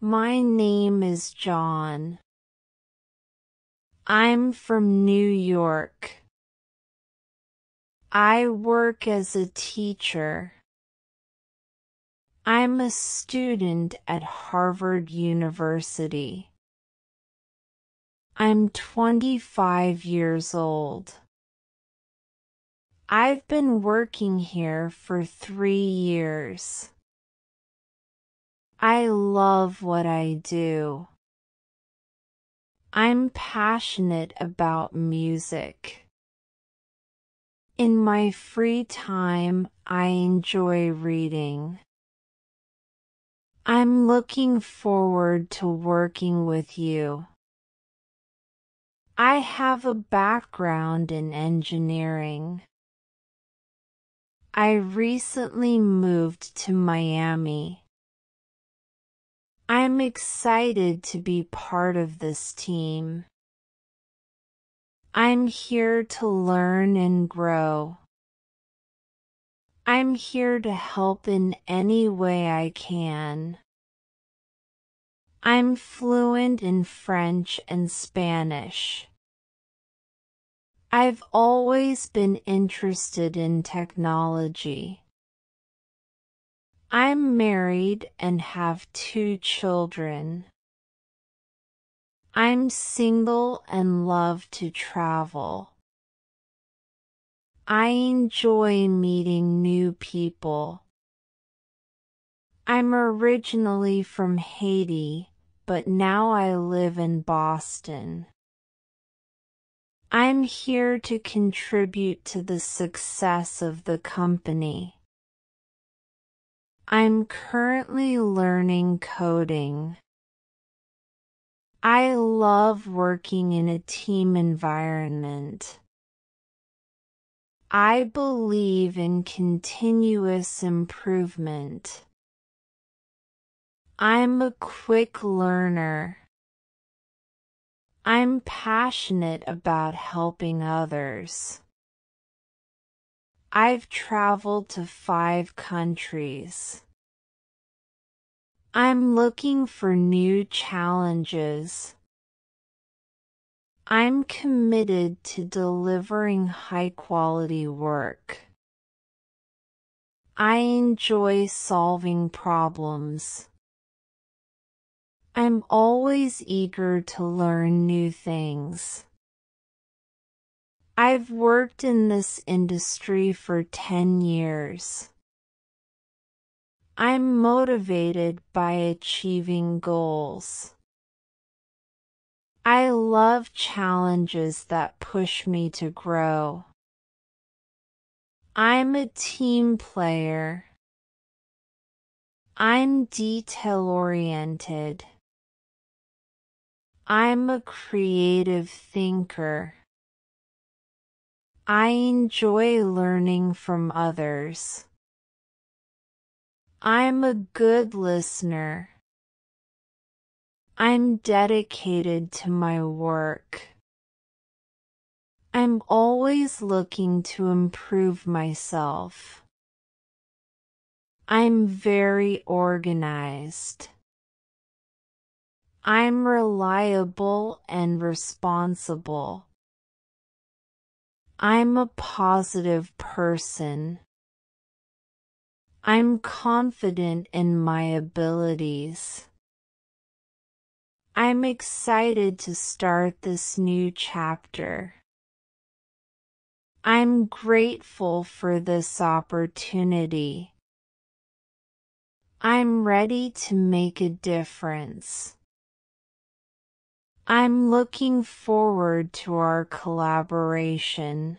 My name is John. I'm from New York. I work as a teacher. I'm a student at Harvard University. I'm 25 years old. I've been working here for three years. I love what I do. I'm passionate about music. In my free time, I enjoy reading. I'm looking forward to working with you. I have a background in engineering. I recently moved to Miami. I'm excited to be part of this team. I'm here to learn and grow. I'm here to help in any way I can. I'm fluent in French and Spanish. I've always been interested in technology. I'm married and have two children. I'm single and love to travel. I enjoy meeting new people. I'm originally from Haiti, but now I live in Boston. I'm here to contribute to the success of the company. I'm currently learning coding. I love working in a team environment. I believe in continuous improvement. I'm a quick learner. I'm passionate about helping others. I've traveled to five countries. I'm looking for new challenges. I'm committed to delivering high quality work. I enjoy solving problems. I'm always eager to learn new things. I've worked in this industry for 10 years. I'm motivated by achieving goals. I love challenges that push me to grow. I'm a team player. I'm detail oriented. I'm a creative thinker. I enjoy learning from others. I'm a good listener. I'm dedicated to my work. I'm always looking to improve myself. I'm very organized. I'm reliable and responsible. I'm a positive person. I'm confident in my abilities. I'm excited to start this new chapter. I'm grateful for this opportunity. I'm ready to make a difference. I'm looking forward to our collaboration.